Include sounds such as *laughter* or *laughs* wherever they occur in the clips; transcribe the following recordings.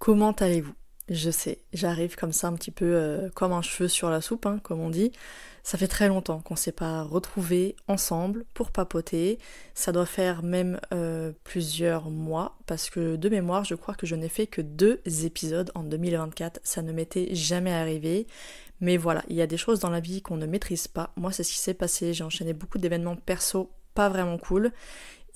Comment allez-vous je sais, j'arrive comme ça un petit peu euh, comme un cheveu sur la soupe, hein, comme on dit. Ça fait très longtemps qu'on ne s'est pas retrouvés ensemble pour papoter. Ça doit faire même euh, plusieurs mois, parce que de mémoire, je crois que je n'ai fait que deux épisodes en 2024. Ça ne m'était jamais arrivé. Mais voilà, il y a des choses dans la vie qu'on ne maîtrise pas. Moi, c'est ce qui s'est passé. J'ai enchaîné beaucoup d'événements perso pas vraiment cool.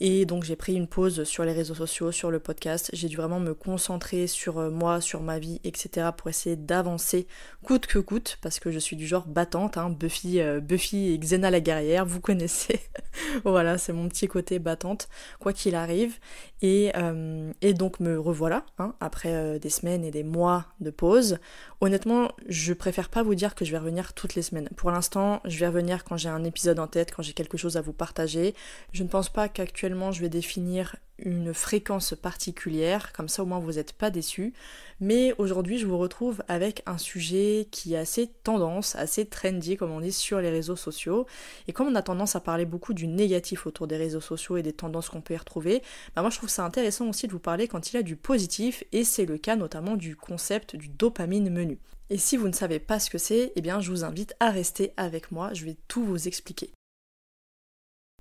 Et donc j'ai pris une pause sur les réseaux sociaux, sur le podcast. J'ai dû vraiment me concentrer sur euh, moi, sur ma vie, etc. pour essayer d'avancer coûte que coûte, parce que je suis du genre battante, hein. Buffy, euh, Buffy et Xena la guerrière, vous connaissez. *laughs* voilà, c'est mon petit côté battante, quoi qu'il arrive. Et, euh, donc me revoilà, hein, après des semaines et des mois de pause, Honnêtement, je préfère pas vous dire que je vais revenir toutes les semaines. Pour l'instant, je vais revenir quand j'ai un épisode en tête, quand j'ai quelque chose à vous partager. Je ne pense pas qu'actuellement je vais définir une fréquence particulière, comme ça au moins vous n'êtes pas déçus. Mais aujourd'hui je vous retrouve avec un sujet qui est assez tendance, assez trendy comme on dit sur les réseaux sociaux. Et comme on a tendance à parler beaucoup du négatif autour des réseaux sociaux et des tendances qu'on peut y retrouver, bah, moi je trouve ça intéressant aussi de vous parler quand il y a du positif et c'est le cas notamment du concept du dopamine menu. Et si vous ne savez pas ce que c'est, eh bien je vous invite à rester avec moi, je vais tout vous expliquer.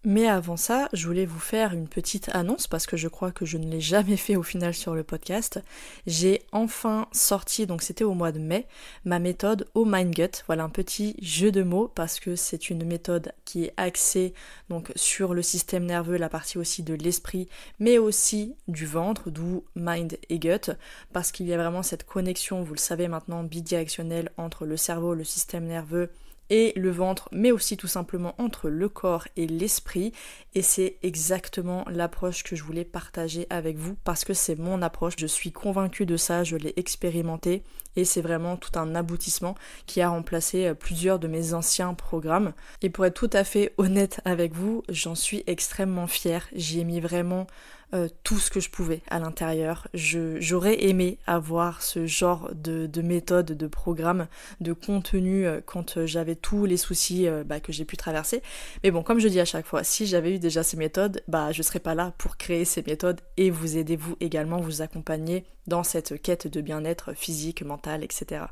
Mais avant ça, je voulais vous faire une petite annonce parce que je crois que je ne l'ai jamais fait au final sur le podcast. J'ai enfin sorti, donc c'était au mois de mai, ma méthode au Mind Gut. Voilà un petit jeu de mots parce que c'est une méthode qui est axée donc sur le système nerveux, la partie aussi de l'esprit, mais aussi du ventre, d'où mind et gut, parce qu'il y a vraiment cette connexion, vous le savez maintenant, bidirectionnelle entre le cerveau, le système nerveux, et le ventre, mais aussi tout simplement entre le corps et l'esprit. Et c'est exactement l'approche que je voulais partager avec vous parce que c'est mon approche. Je suis convaincue de ça, je l'ai expérimenté et c'est vraiment tout un aboutissement qui a remplacé euh, plusieurs de mes anciens programmes. Et pour être tout à fait honnête avec vous, j'en suis extrêmement fière. J'y ai mis vraiment euh, tout ce que je pouvais à l'intérieur. J'aurais aimé avoir ce genre de, de, méthode, de programme, de contenu euh, quand euh, j'avais tous les soucis bah, que j'ai pu traverser. Mais bon, comme je dis à chaque fois, si j'avais eu déjà ces méthodes, bah, je serais pas là pour créer ces méthodes et vous aider vous également, vous accompagner dans cette quête de bien-être physique, mental, etc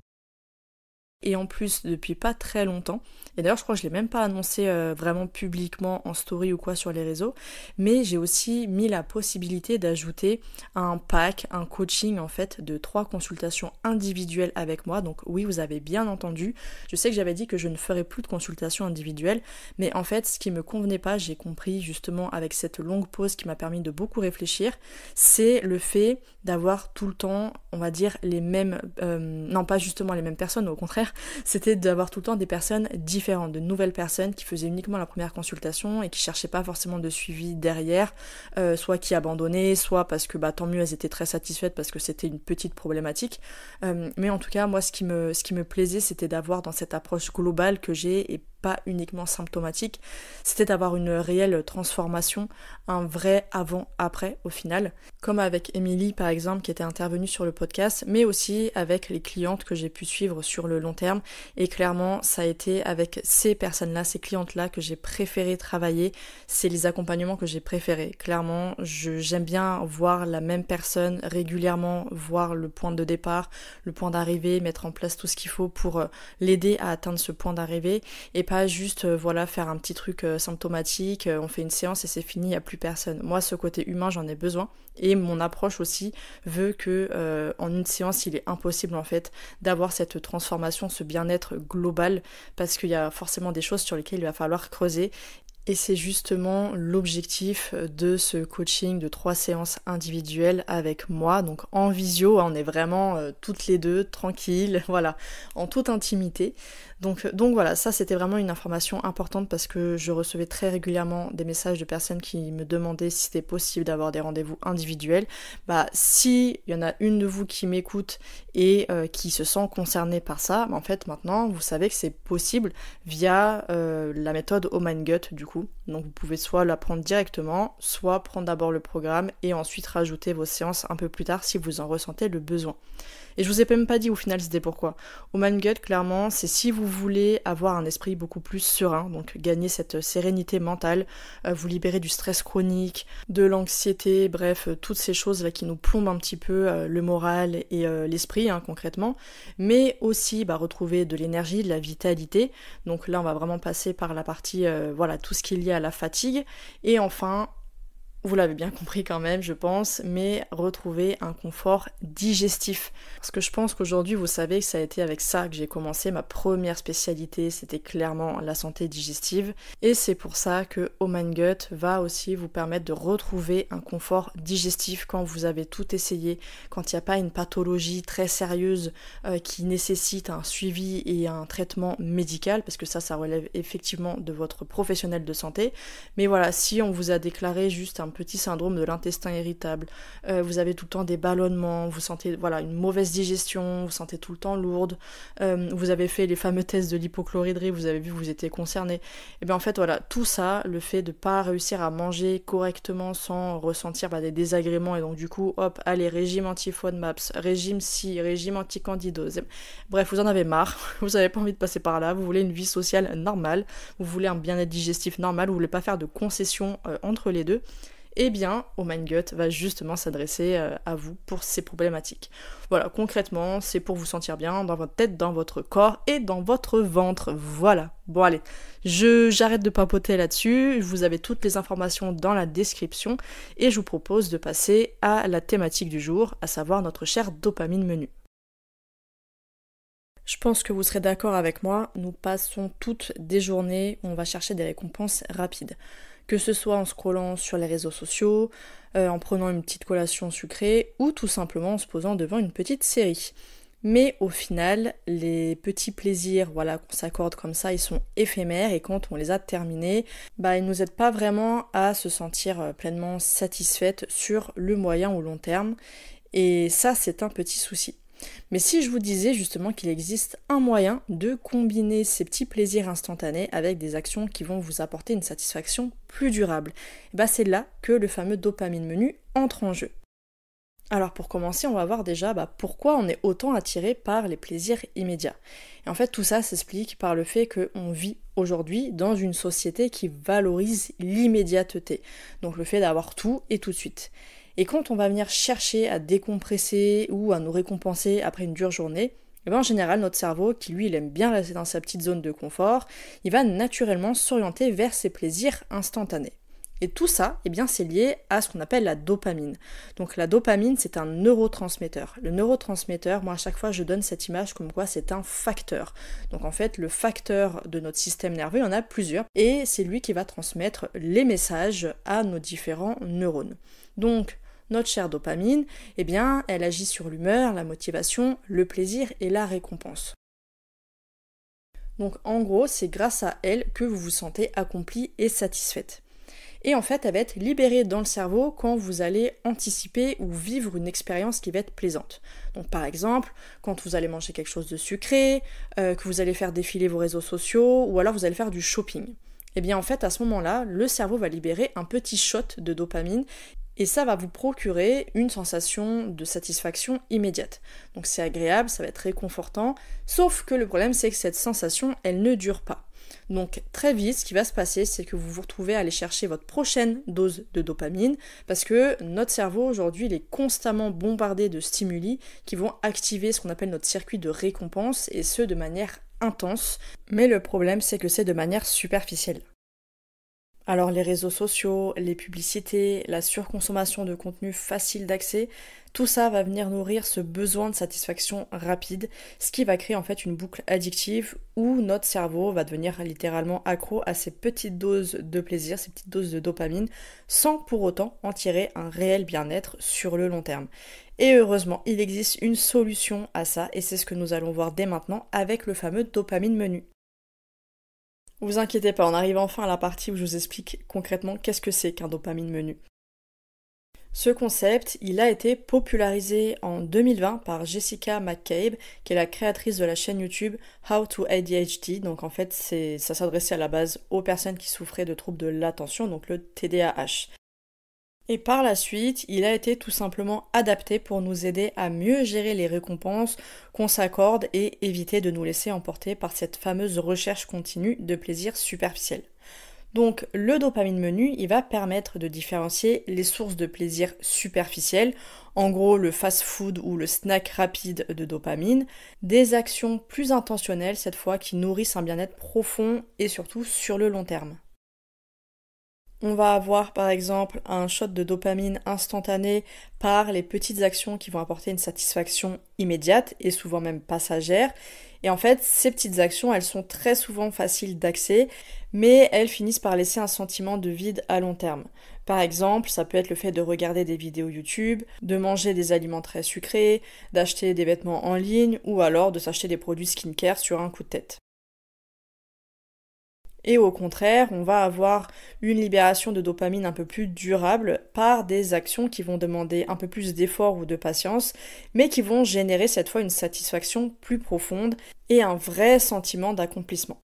et en plus depuis pas très longtemps. Et d'ailleurs, je crois que je l'ai même pas annoncé euh, vraiment publiquement en story ou quoi sur les réseaux, mais j'ai aussi mis la possibilité d'ajouter un pack, un coaching en fait de trois consultations individuelles avec moi. Donc oui, vous avez bien entendu. Je sais que j'avais dit que je ne ferais plus de consultations individuelles, mais en fait, ce qui me convenait pas, j'ai compris justement avec cette longue pause qui m'a permis de beaucoup réfléchir, c'est le fait d'avoir tout le temps, on va dire les mêmes, euh, non pas justement les mêmes personnes, au contraire c'était d'avoir tout le temps des personnes différentes, de nouvelles personnes qui faisaient uniquement la première consultation et qui cherchaient pas forcément de suivi derrière, euh, soit qui abandonnaient, soit parce que bah tant mieux elles étaient très satisfaites parce que c'était une petite problématique. Euh, mais en tout cas moi ce qui me ce qui me plaisait c'était d'avoir dans cette approche globale que j'ai et pas uniquement symptomatique, c'était d'avoir une réelle transformation, un vrai avant-après au final, comme avec Émilie par exemple qui était intervenue sur le podcast, mais aussi avec les clientes que j'ai pu suivre sur le long terme. Et clairement, ça a été avec ces personnes-là, ces clientes-là que j'ai préféré travailler, c'est les accompagnements que j'ai préférés. Clairement, j'aime bien voir la même personne régulièrement, voir le point de départ, le point d'arrivée, mettre en place tout ce qu'il faut pour euh, l'aider à atteindre ce point d'arrivée. Et pas juste euh, voilà faire un petit truc euh, symptomatique, euh, on fait une séance et c'est fini, il n'y a plus personne. Moi, ce côté humain, j'en ai besoin et mon approche aussi veut que en une séance, il est impossible en fait d'avoir cette transformation, ce bien-être global parce qu'il y a forcément des choses sur lesquelles il va falloir creuser et c'est justement l'objectif de ce coaching de trois séances individuelles avec moi, donc en visio, hein, on est vraiment euh, toutes les deux tranquilles, *laughs* voilà, en toute intimité. Donc, euh, donc voilà, ça c'était vraiment une information importante parce que je recevais très régulièrement des messages de personnes qui me demandaient si c'était possible d'avoir des rendez-vous individuels. Bah si il y en a une de vous qui m'écoute et euh, qui se sent concernée par ça, bah, en fait maintenant vous savez que c'est possible via la méthode Oman oh Gut du coup donc vous pouvez soit l'apprendre directement, soit prendre d'abord le programme et ensuite rajouter vos séances un peu plus tard si vous en ressentez le besoin. Et je vous ai même pas dit au final c'était pourquoi. Human Gut, clairement, c'est si vous voulez avoir un esprit beaucoup plus serein, donc gagner cette sérénité mentale, euh, vous libérer du stress chronique, de l'anxiété, bref, euh, toutes ces choses-là qui nous plombent un petit peu euh, le moral et l'esprit, hein, concrètement, mais aussi bah, retrouver de l'énergie, de la vitalité. Donc là, on va vraiment passer par la partie, voilà, tout ce qui est lié à la fatigue. Et enfin, vous l'avez bien compris quand même, je pense, mais retrouver un confort digestif. Parce que je pense qu'aujourd'hui, vous savez que ça a été avec ça que j'ai commencé ma première spécialité, c'était clairement la santé digestive. Et c'est pour ça que Oman oh Gut va aussi vous permettre de retrouver un confort digestif quand vous avez tout essayé, quand il n'y a pas une pathologie très sérieuse euh, qui nécessite un suivi et un traitement médical, parce que ça, ça relève effectivement de votre professionnel de santé. Mais voilà, si on vous a déclaré juste un petit syndrome de l'intestin irritable. Euh, vous avez tout le temps des ballonnements, vous sentez voilà une mauvaise digestion, vous sentez tout le temps lourde. Euh, vous avez fait les fameux tests de l'hypochlorhydrie, vous avez vu que vous étiez concerné. Et eh bien en fait voilà tout ça, le fait de pas réussir à manger correctement sans ressentir bah, des désagréments et donc du coup hop allez régime anti maps, régime si, régime anti candidose. Bref vous en avez marre, *laughs* vous avez pas envie de passer par là, vous voulez une vie sociale normale, vous voulez un bien-être digestif normal, vous voulez pas faire de concessions euh, entre les deux eh bien, Gut va justement s'adresser euh, à vous pour ces problématiques. Voilà, concrètement, c'est pour vous sentir bien dans votre tête, dans votre corps et dans votre ventre. Voilà. Bon allez, j'arrête de papoter là-dessus. Vous avez toutes les informations dans la description et je vous propose de passer à la thématique du jour, à savoir notre cher dopamine menu. Je pense que vous serez d'accord avec moi, nous passons toutes des journées où on va chercher des récompenses rapides que ce soit en scrollant sur les réseaux sociaux, euh, en prenant une petite collation sucrée ou tout simplement en se posant devant une petite série. Mais au final, les petits plaisirs voilà, qu'on s'accorde comme ça, ils sont éphémères et quand on les a terminés, bah, ils ne nous aident pas vraiment à se sentir euh, pleinement satisfaite sur le moyen ou long terme. Et ça, c'est un petit souci. Mais si je vous disais justement qu'il existe un moyen de combiner ces petits plaisirs instantanés avec des actions qui vont vous apporter une satisfaction plus durable, eh ben, c'est là que le fameux dopamine menu entre en jeu. Alors pour commencer, on va voir déjà bah, pourquoi on est autant attiré par les plaisirs immédiats. Et en fait, tout ça s'explique par le fait qu'on vit aujourd'hui dans une société qui valorise l'immédiateté, donc le fait d'avoir tout et tout de suite. Et quand on va venir chercher à décompresser ou à nous récompenser après une dure journée, eh ben, en général, notre cerveau, qui lui, il aime bien rester dans sa petite zone de confort, il va naturellement s'orienter vers ses plaisirs instantanés. Et tout ça, eh bien, c'est lié à ce qu'on appelle la dopamine. Donc la dopamine, c'est un neurotransmetteur. Le neurotransmetteur, moi à chaque fois, je donne cette image comme quoi c'est un facteur. Donc en fait, le facteur de notre système nerveux, il y en a plusieurs, et c'est lui qui va transmettre les messages à nos différents neurones. Donc notre chère dopamine, eh bien, elle agit sur l'humeur, la motivation, le plaisir et la récompense. Donc en gros, c'est grâce à elle que vous vous sentez accompli et satisfaite. Et en fait, elle va être libérée dans le cerveau quand vous allez anticiper ou vivre une expérience qui va être plaisante. Donc par exemple, quand vous allez manger quelque chose de sucré, euh, que vous allez faire défiler vos réseaux sociaux, ou alors vous allez faire du shopping. Et eh bien en fait, à ce moment-là, le cerveau va libérer un petit shot de dopamine et ça va vous procurer une sensation de satisfaction immédiate. Donc c'est agréable, ça va être réconfortant, sauf que le problème c'est que cette sensation, elle ne dure pas. Donc très vite, ce qui va se passer, c'est que vous vous retrouvez à aller chercher votre prochaine dose de dopamine parce que notre cerveau aujourd'hui, il est constamment bombardé de stimuli qui vont activer ce qu'on appelle notre circuit de récompense et ce de manière intense. Mais le problème, c'est que c'est de manière superficielle. Alors les réseaux sociaux, les publicités, la surconsommation de contenu facile d'accès, tout ça va venir nourrir ce besoin de satisfaction rapide, ce qui va créer en fait une boucle addictive où notre cerveau va devenir littéralement accro à ces petites doses de plaisir, ces petites doses de dopamine, sans pour autant en tirer un réel bien-être sur le long terme. Et heureusement, il existe une solution à ça et c'est ce que nous allons voir dès maintenant avec le fameux dopamine menu. Vous inquiétez pas, on arrive enfin à la partie où je vous explique concrètement qu'est-ce que c'est qu'un dopamine menu. Ce concept, il a été popularisé en 2020 par Jessica McCabe, qui est la créatrice de la chaîne YouTube How to ADHD. Donc en fait, ça s'adressait à la base aux personnes qui souffraient de troubles de l'attention, donc le TDAH. Et par la suite, il a été tout simplement adapté pour nous aider à mieux gérer les récompenses qu'on s'accorde et éviter de nous laisser emporter par cette fameuse recherche continue de plaisir superficiel. Donc le dopamine menu, il va permettre de différencier les sources de plaisir superficielles, en gros le fast-food ou le snack rapide de dopamine, des actions plus intentionnelles cette fois qui nourrissent un bien-être profond et surtout sur le long terme. On va avoir par exemple un shot de dopamine instantané par les petites actions qui vont apporter une satisfaction immédiate et souvent même passagère. Et en fait, ces petites actions, elles sont très souvent faciles d'accès, mais elles finissent par laisser un sentiment de vide à long terme. Par exemple, ça peut être le fait de regarder des vidéos YouTube, de manger des aliments très sucrés, d'acheter des vêtements en ligne ou alors de s'acheter des produits skincare sur un coup de tête. Et au contraire, on va avoir une libération de dopamine un peu plus durable par des actions qui vont demander un peu plus d'effort ou de patience, mais qui vont générer cette fois une satisfaction plus profonde et un vrai sentiment d'accomplissement.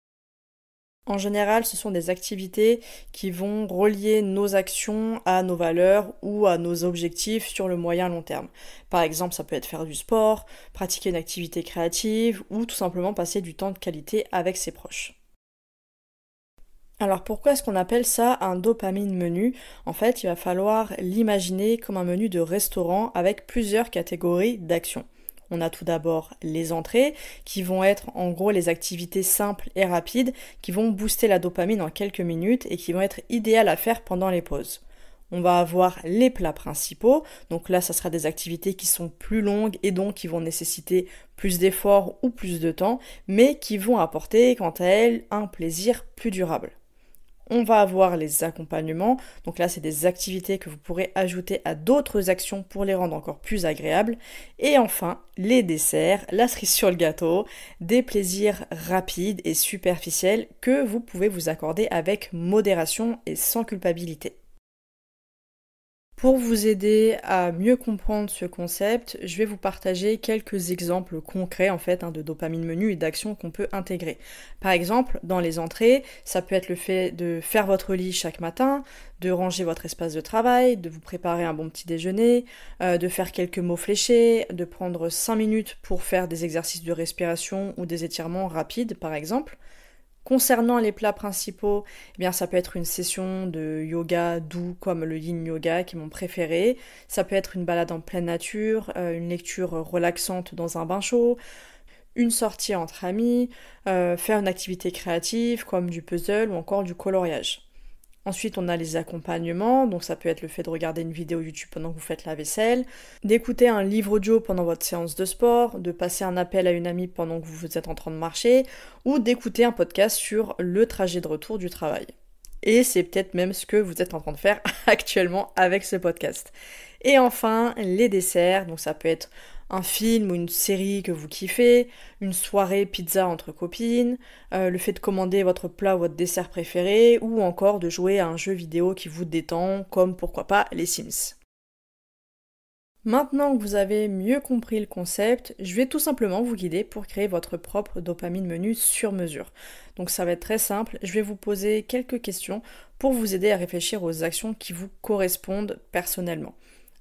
En général, ce sont des activités qui vont relier nos actions à nos valeurs ou à nos objectifs sur le moyen long terme. Par exemple, ça peut être faire du sport, pratiquer une activité créative ou tout simplement passer du temps de qualité avec ses proches. Alors pourquoi est-ce qu'on appelle ça un dopamine menu En fait, il va falloir l'imaginer comme un menu de restaurant avec plusieurs catégories d'actions. On a tout d'abord les entrées, qui vont être en gros les activités simples et rapides, qui vont booster la dopamine en quelques minutes et qui vont être idéales à faire pendant les pauses. On va avoir les plats principaux, donc là ça sera des activités qui sont plus longues et donc qui vont nécessiter plus d'efforts ou plus de temps, mais qui vont apporter quant à elles un plaisir plus durable on va avoir les accompagnements. Donc là, c'est des activités que vous pourrez ajouter à d'autres actions pour les rendre encore plus agréables. Et enfin, les desserts, la cerise sur le gâteau, des plaisirs rapides et superficiels que vous pouvez vous accorder avec modération et sans culpabilité. Pour vous aider à mieux comprendre ce concept, je vais vous partager quelques exemples concrets en fait hein, de dopamine menu et d'actions qu'on peut intégrer. Par exemple, dans les entrées, ça peut être le fait de faire votre lit chaque matin, de ranger votre espace de travail, de vous préparer un bon petit déjeuner, euh, de faire quelques mots fléchés, de prendre 5 minutes pour faire des exercices de respiration ou des étirements rapides par exemple. Concernant les plats principaux, eh bien ça peut être une session de yoga doux comme le yin yoga qui est mon préféré, ça peut être une balade en pleine nature, euh, une lecture relaxante dans un bain chaud, une sortie entre amis, euh, faire une activité créative comme du puzzle ou encore du coloriage. Ensuite, on a les accompagnements, donc ça peut être le fait de regarder une vidéo YouTube pendant que vous faites la vaisselle, d'écouter un livre audio pendant votre séance de sport, de passer un appel à une amie pendant que vous êtes en train de marcher, ou d'écouter un podcast sur le trajet de retour du travail. Et c'est peut-être même ce que vous êtes en train de faire *laughs* actuellement avec ce podcast. Et enfin, les desserts, donc ça peut être un film ou une série que vous kiffez, une soirée pizza entre copines, euh, le fait de commander votre plat ou votre dessert préféré, ou encore de jouer à un jeu vidéo qui vous détend, comme pourquoi pas les Sims. Maintenant que vous avez mieux compris le concept, je vais tout simplement vous guider pour créer votre propre dopamine menu sur mesure. Donc ça va être très simple, je vais vous poser quelques questions pour vous aider à réfléchir aux actions qui vous correspondent personnellement.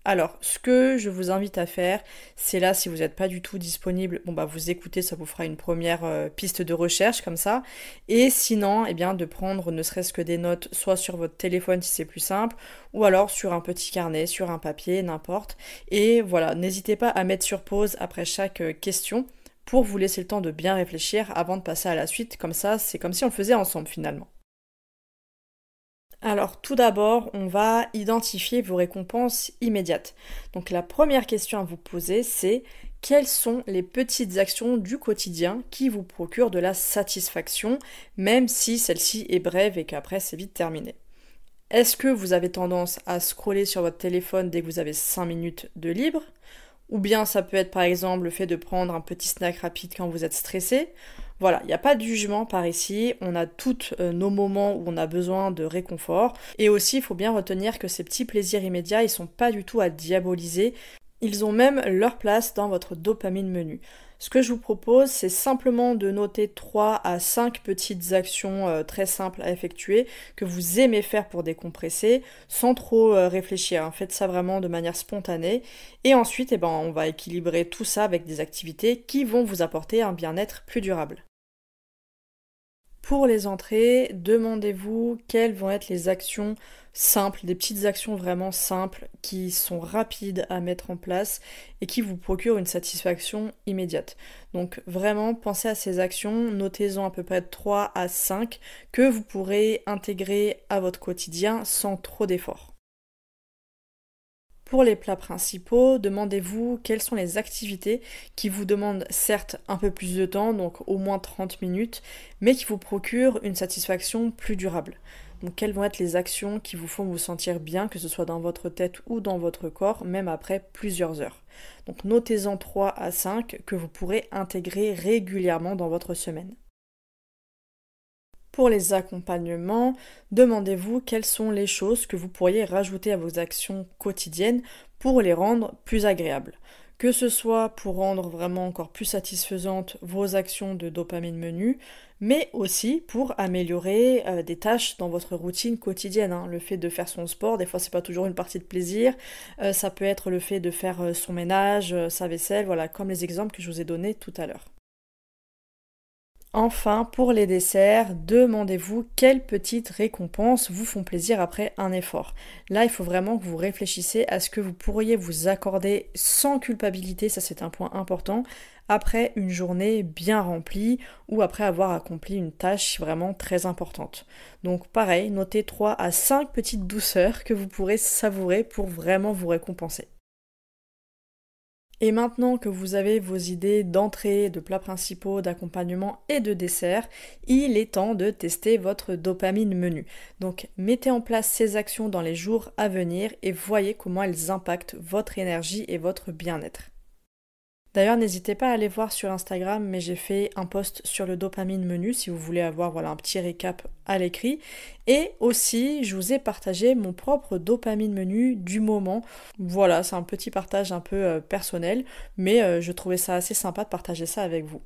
Alors, ce que je vous invite à faire, c'est là, si vous n'êtes pas du tout disponible, bon bah, vous écoutez, ça vous fera une première euh, piste de recherche comme ça. Et sinon, eh bien, de prendre ne serait-ce que des notes, soit sur votre téléphone si c'est plus simple, ou alors sur un petit carnet, sur un papier, n'importe. Et voilà, n'hésitez pas à mettre sur pause après chaque euh, question pour vous laisser le temps de bien réfléchir avant de passer à la suite. Comme ça, c'est comme si on le faisait ensemble finalement. Alors tout d'abord, on va identifier vos récompenses immédiates. Donc la première question à vous poser, c'est quelles sont les petites actions du quotidien qui vous procurent de la satisfaction, même si celle-ci est brève et qu'après c'est vite terminé. Est-ce que vous avez tendance à scroller sur votre téléphone dès que vous avez 5 minutes de libre ou bien ça peut être par exemple le fait de prendre un petit snack rapide quand vous êtes stressé. Voilà, il n'y a pas de jugement par ici, on a tous euh, nos moments où on a besoin de réconfort. Et aussi, il faut bien retenir que ces petits plaisirs immédiats, ils sont pas du tout à diaboliser. Ils ont même leur place dans votre dopamine menu. Ce que je vous propose, c'est simplement de noter 3 à 5 petites actions euh, très simples à effectuer que vous aimez faire pour décompresser sans trop euh, réfléchir. Hein, faites ça vraiment de manière spontanée. Et ensuite, eh ben, on va équilibrer tout ça avec des activités qui vont vous apporter un bien-être plus durable. Pour les entrées, demandez-vous quelles vont être les actions simples, des petites actions vraiment simples qui sont rapides à mettre en place et qui vous procurent une satisfaction immédiate. Donc vraiment, pensez à ces actions, notez-en à peu près 3 à 5 que vous pourrez intégrer à votre quotidien sans trop d'efforts. Pour les plats principaux, demandez-vous quelles sont les activités qui vous demandent certes un peu plus de temps, donc au moins 30 minutes, mais qui vous procurent une satisfaction plus durable. Donc quelles vont être les actions qui vous font vous sentir bien, que ce soit dans votre tête ou dans votre corps, même après plusieurs heures. Donc notez-en 3 à 5 que vous pourrez intégrer régulièrement dans votre semaine. Pour les accompagnements, demandez-vous quelles sont les choses que vous pourriez rajouter à vos actions quotidiennes pour les rendre plus agréables. Que ce soit pour rendre vraiment encore plus satisfaisantes vos actions de dopamine menu, mais aussi pour améliorer euh, des tâches dans votre routine quotidienne. Hein. Le fait de faire son sport, des fois c'est pas toujours une partie de plaisir, euh, ça peut être le fait de faire euh, son ménage, sa vaisselle, voilà, comme les exemples que je vous ai donnés tout à l'heure. Enfin, pour les desserts, demandez-vous quelles petites récompenses vous font plaisir après un effort. Là, il faut vraiment que vous réfléchissez à ce que vous pourriez vous accorder sans culpabilité, ça c'est un point important, après une journée bien remplie ou après avoir accompli une tâche vraiment très importante. Donc pareil, notez 3 à 5 petites douceurs que vous pourrez savourer pour vraiment vous récompenser. Et maintenant que vous avez vos idées d'entrée, de plats principaux, d'accompagnement et de dessert, il est temps de tester votre dopamine menu. Donc mettez en place ces actions dans les jours à venir et voyez comment elles impactent votre énergie et votre bien-être. D'ailleurs, n'hésitez pas à aller voir sur Instagram, mais j'ai fait un post sur le dopamine menu si vous voulez avoir voilà, un petit récap à l'écrit. Et aussi, je vous ai partagé mon propre dopamine menu du moment. Voilà, c'est un petit partage un peu euh, personnel, mais euh, je trouvais ça assez sympa de partager ça avec vous.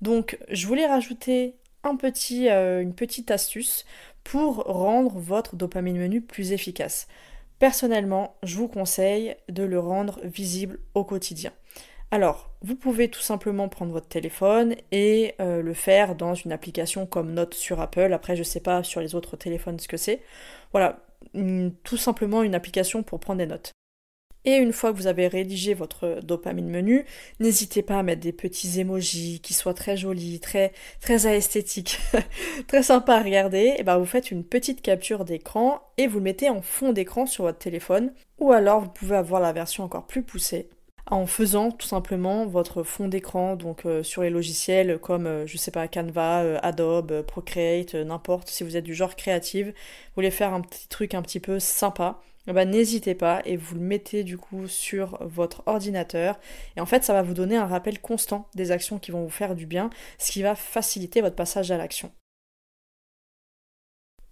Donc, je voulais rajouter euh, une petite astuce pour rendre votre dopamine menu plus efficace. Personnellement, je vous conseille de le rendre visible au quotidien. Alors, vous pouvez tout simplement prendre votre téléphone et euh, le faire dans une application comme Note sur Apple. Après, je ne sais pas sur les autres téléphones ce que c'est. Voilà, tout simplement une application pour prendre des notes. Et une fois que vous avez rédigé votre dopamine menu, n'hésitez pas à mettre des petits emojis qui soient très jolis, très, très esthétiques, *laughs* très sympa à regarder. Et ben, vous faites une petite capture d'écran et vous le mettez en fond d'écran sur votre téléphone. Ou alors vous pouvez avoir la version encore plus poussée en faisant tout simplement votre fond d'écran donc euh, sur les logiciels comme euh, je sais pas Canva, euh, Adobe, Procreate, n'importe si vous êtes du genre créative, vous voulez faire un petit truc un petit peu sympa, bah, n'hésitez pas et vous le mettez du coup sur votre ordinateur. Et en fait, ça va vous donner un rappel constant des actions qui vont vous faire du bien, ce qui va faciliter votre passage à l'action.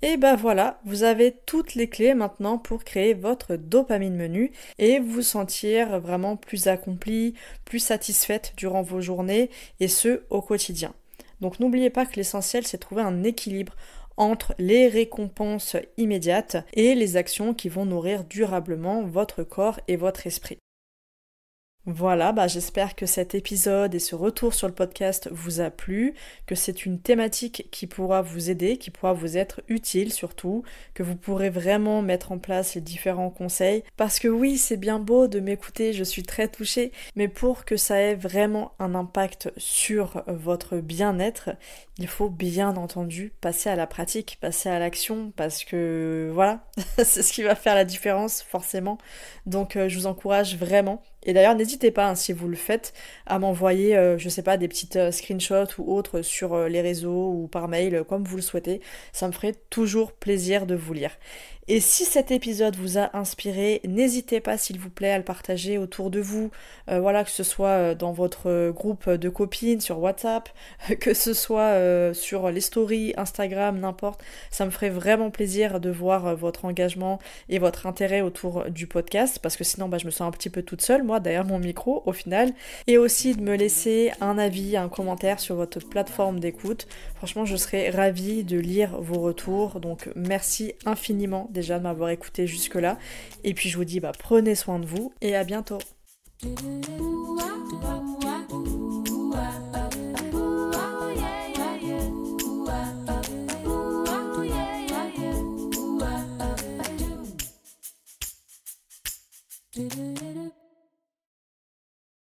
Et ben voilà, vous avez toutes les clés maintenant pour créer votre dopamine menu et vous sentir vraiment plus accompli, plus satisfaite durant vos journées et ce au quotidien. Donc n'oubliez pas que l'essentiel c'est trouver un équilibre entre les récompenses immédiates et les actions qui vont nourrir durablement votre corps et votre esprit. Voilà, bah j'espère que cet épisode et ce retour sur le podcast vous a plu, que c'est une thématique qui pourra vous aider, qui pourra vous être utile surtout, que vous pourrez vraiment mettre en place les différents conseils. Parce que oui, c'est bien beau de m'écouter, je suis très touchée, mais pour que ça ait vraiment un impact sur votre bien-être, il faut bien entendu passer à la pratique, passer à l'action, parce que voilà, *laughs* c'est ce qui va faire la différence forcément. Donc euh, je vous encourage vraiment et d'ailleurs, n'hésitez pas, hein, si vous le faites, à m'envoyer, je euh, je sais pas, des petites euh, screenshots ou autres sur euh, les réseaux ou par mail, comme vous le souhaitez. Ça me ferait toujours plaisir de vous lire. Et si cet épisode vous a inspiré, n'hésitez pas s'il vous plaît à le partager autour de vous, euh, voilà que ce soit euh, dans votre groupe de copines sur WhatsApp, *laughs* que ce soit euh, sur les stories Instagram, n'importe, ça me ferait vraiment plaisir de voir votre engagement et votre intérêt autour du podcast parce que sinon bah, je me sens un petit peu toute seule moi derrière mon micro au final et aussi de me laisser un avis, un commentaire sur votre plateforme d'écoute. Franchement, je serais ravie de lire vos retours. Donc merci infiniment déjà de m'avoir écouté jusque-là. Et puis je vous dis, bah, prenez soin de vous et à bientôt.